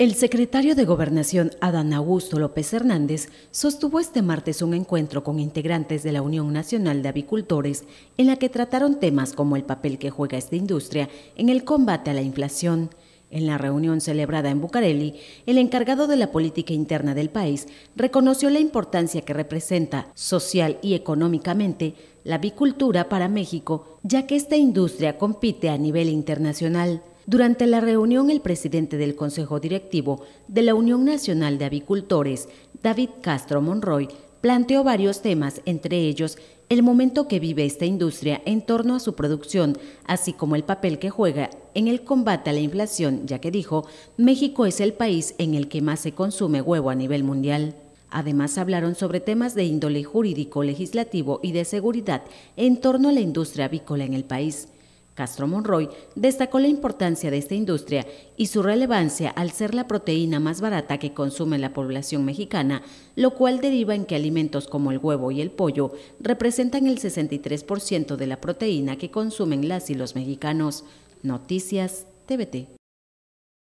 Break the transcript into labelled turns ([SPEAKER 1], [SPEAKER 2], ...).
[SPEAKER 1] El secretario de Gobernación, Adán Augusto López Hernández, sostuvo este martes un encuentro con integrantes de la Unión Nacional de Avicultores, en la que trataron temas como el papel que juega esta industria en el combate a la inflación. En la reunión celebrada en Bucareli, el encargado de la política interna del país reconoció la importancia que representa, social y económicamente, la avicultura para México, ya que esta industria compite a nivel internacional. Durante la reunión, el presidente del Consejo Directivo de la Unión Nacional de Avicultores, David Castro Monroy, planteó varios temas, entre ellos el momento que vive esta industria en torno a su producción, así como el papel que juega en el combate a la inflación, ya que dijo, México es el país en el que más se consume huevo a nivel mundial. Además hablaron sobre temas de índole jurídico, legislativo y de seguridad en torno a la industria avícola en el país. Castro Monroy destacó la importancia de esta industria y su relevancia al ser la proteína más barata que consume la población mexicana, lo cual deriva en que alimentos como el huevo y el pollo representan el 63% de la proteína que consumen las y los mexicanos. Noticias TVT.